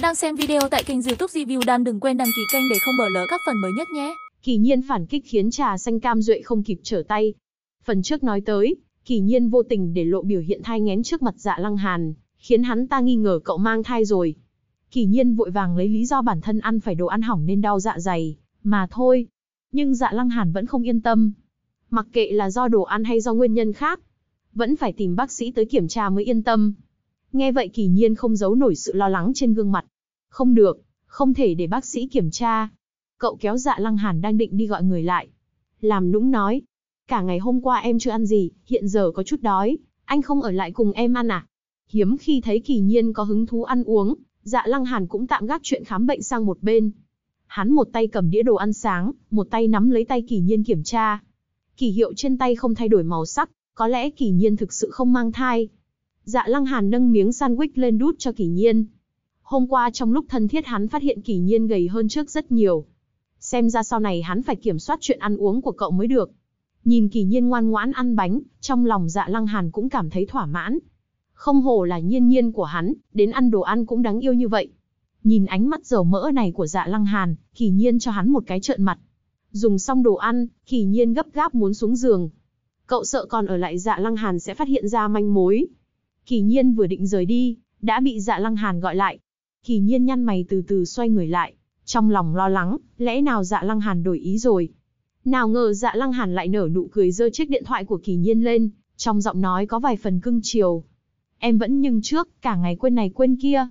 bạn đang xem video tại kênh youtube Review Đan đừng quên đăng ký kênh để không bỏ lỡ các phần mới nhất nhé. Kỳ nhiên phản kích khiến trà xanh cam duệ không kịp trở tay. Phần trước nói tới, kỳ nhiên vô tình để lộ biểu hiện thai ngén trước mặt dạ lăng hàn, khiến hắn ta nghi ngờ cậu mang thai rồi. Kỳ nhiên vội vàng lấy lý do bản thân ăn phải đồ ăn hỏng nên đau dạ dày, mà thôi. Nhưng dạ lăng hàn vẫn không yên tâm. Mặc kệ là do đồ ăn hay do nguyên nhân khác, vẫn phải tìm bác sĩ tới kiểm tra mới yên tâm. Nghe vậy kỳ nhiên không giấu nổi sự lo lắng trên gương mặt, không được, không thể để bác sĩ kiểm tra. Cậu kéo dạ lăng hàn đang định đi gọi người lại. Làm nũng nói. Cả ngày hôm qua em chưa ăn gì, hiện giờ có chút đói. Anh không ở lại cùng em ăn à? Hiếm khi thấy kỳ nhiên có hứng thú ăn uống, dạ lăng hàn cũng tạm gác chuyện khám bệnh sang một bên. Hắn một tay cầm đĩa đồ ăn sáng, một tay nắm lấy tay kỳ nhiên kiểm tra. Kỳ hiệu trên tay không thay đổi màu sắc, có lẽ kỳ nhiên thực sự không mang thai. Dạ lăng hàn nâng miếng sandwich lên đút cho kỳ nhiên, Hôm qua trong lúc thân thiết hắn phát hiện kỷ nhiên gầy hơn trước rất nhiều. Xem ra sau này hắn phải kiểm soát chuyện ăn uống của cậu mới được. Nhìn kỷ nhiên ngoan ngoãn ăn bánh, trong lòng dạ lăng hàn cũng cảm thấy thỏa mãn. Không hồ là nhiên nhiên của hắn, đến ăn đồ ăn cũng đáng yêu như vậy. Nhìn ánh mắt dầu mỡ này của dạ lăng hàn, kỷ nhiên cho hắn một cái trợn mặt. Dùng xong đồ ăn, kỷ nhiên gấp gáp muốn xuống giường. Cậu sợ còn ở lại dạ lăng hàn sẽ phát hiện ra manh mối. Kỳ nhiên vừa định rời đi, đã bị dạ lăng hàn gọi lại, Kỳ nhiên nhăn mày từ từ xoay người lại, trong lòng lo lắng, lẽ nào dạ lăng hàn đổi ý rồi. Nào ngờ dạ lăng hàn lại nở nụ cười giơ chiếc điện thoại của kỳ nhiên lên, trong giọng nói có vài phần cưng chiều. Em vẫn nhưng trước, cả ngày quên này quên kia.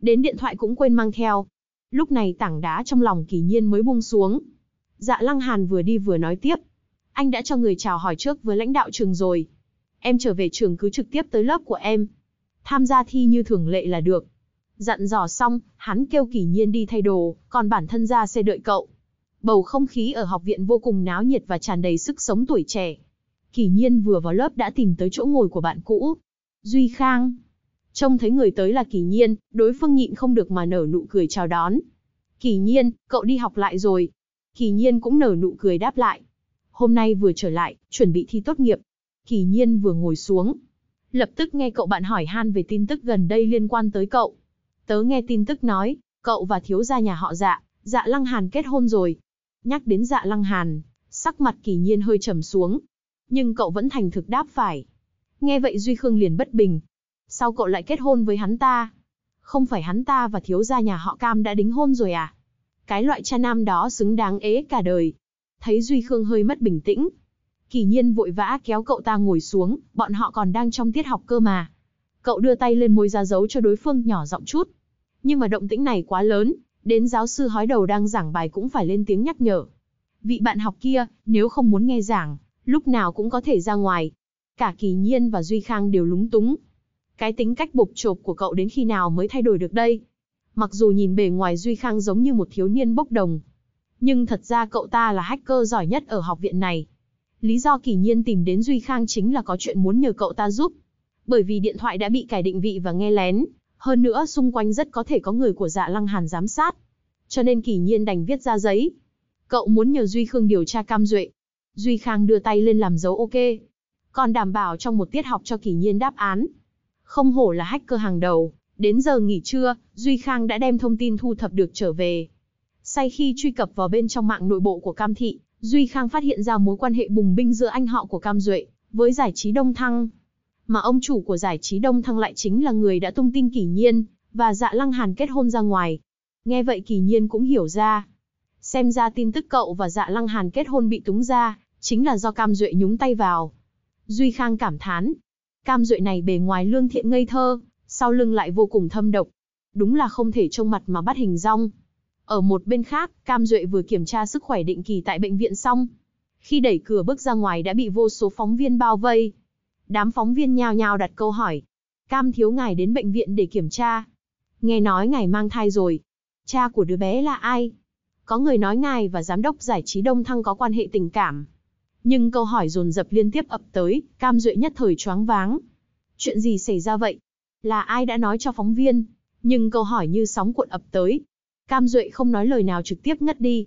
Đến điện thoại cũng quên mang theo. Lúc này tảng đá trong lòng kỳ nhiên mới buông xuống. Dạ lăng hàn vừa đi vừa nói tiếp. Anh đã cho người chào hỏi trước với lãnh đạo trường rồi. Em trở về trường cứ trực tiếp tới lớp của em. Tham gia thi như thường lệ là được. Dặn dò xong, hắn kêu kỷ nhiên đi thay đồ, còn bản thân ra xe đợi cậu. Bầu không khí ở học viện vô cùng náo nhiệt và tràn đầy sức sống tuổi trẻ. Kỷ nhiên vừa vào lớp đã tìm tới chỗ ngồi của bạn cũ. Duy Khang. Trông thấy người tới là kỷ nhiên, đối phương nhịn không được mà nở nụ cười chào đón. Kỷ nhiên, cậu đi học lại rồi. Kỷ nhiên cũng nở nụ cười đáp lại. Hôm nay vừa trở lại, chuẩn bị thi tốt nghiệp. Kỷ nhiên vừa ngồi xuống. Lập tức nghe cậu bạn hỏi han về tin tức gần đây liên quan tới cậu. Tớ nghe tin tức nói, cậu và thiếu gia nhà họ dạ, dạ lăng hàn kết hôn rồi. Nhắc đến dạ lăng hàn, sắc mặt kỳ nhiên hơi trầm xuống. Nhưng cậu vẫn thành thực đáp phải. Nghe vậy Duy Khương liền bất bình. Sao cậu lại kết hôn với hắn ta? Không phải hắn ta và thiếu gia nhà họ cam đã đính hôn rồi à? Cái loại cha nam đó xứng đáng ế cả đời. Thấy Duy Khương hơi mất bình tĩnh. Kỳ nhiên vội vã kéo cậu ta ngồi xuống, bọn họ còn đang trong tiết học cơ mà. Cậu đưa tay lên môi ra dấu cho đối phương nhỏ giọng chút. Nhưng mà động tĩnh này quá lớn, đến giáo sư hói đầu đang giảng bài cũng phải lên tiếng nhắc nhở. Vị bạn học kia, nếu không muốn nghe giảng, lúc nào cũng có thể ra ngoài. Cả kỳ nhiên và Duy Khang đều lúng túng. Cái tính cách bục chộp của cậu đến khi nào mới thay đổi được đây? Mặc dù nhìn bề ngoài Duy Khang giống như một thiếu niên bốc đồng, nhưng thật ra cậu ta là hacker giỏi nhất ở học viện này. Lý do kỳ nhiên tìm đến Duy Khang chính là có chuyện muốn nhờ cậu ta giúp bởi vì điện thoại đã bị cải định vị và nghe lén, hơn nữa xung quanh rất có thể có người của dạ lăng hàn giám sát. Cho nên kỳ nhiên đành viết ra giấy. Cậu muốn nhờ Duy Khương điều tra cam duệ. Duy Khang đưa tay lên làm dấu ok. Còn đảm bảo trong một tiết học cho kỳ nhiên đáp án. Không hổ là hacker hàng đầu, đến giờ nghỉ trưa, Duy Khang đã đem thông tin thu thập được trở về. Say khi truy cập vào bên trong mạng nội bộ của Cam Thị, Duy Khang phát hiện ra mối quan hệ bùng binh giữa anh họ của Cam Duệ với giải trí Đông Thăng mà ông chủ của giải trí Đông Thăng lại chính là người đã tung tin Kỳ Nhiên và Dạ Lăng Hàn kết hôn ra ngoài. Nghe vậy Kỳ Nhiên cũng hiểu ra, xem ra tin tức cậu và Dạ Lăng Hàn kết hôn bị túng ra, chính là do Cam Duệ nhúng tay vào. Duy Khang cảm thán, Cam Duệ này bề ngoài lương thiện ngây thơ, sau lưng lại vô cùng thâm độc, đúng là không thể trông mặt mà bắt hình rong. Ở một bên khác, Cam Duệ vừa kiểm tra sức khỏe định kỳ tại bệnh viện xong, khi đẩy cửa bước ra ngoài đã bị vô số phóng viên bao vây, Đám phóng viên nhao nhao đặt câu hỏi. Cam thiếu ngài đến bệnh viện để kiểm tra. Nghe nói ngài mang thai rồi. Cha của đứa bé là ai? Có người nói ngài và giám đốc giải trí Đông Thăng có quan hệ tình cảm. Nhưng câu hỏi dồn dập liên tiếp ập tới, Cam Duệ nhất thời choáng váng. Chuyện gì xảy ra vậy? Là ai đã nói cho phóng viên? Nhưng câu hỏi như sóng cuộn ập tới. Cam Duệ không nói lời nào trực tiếp ngất đi,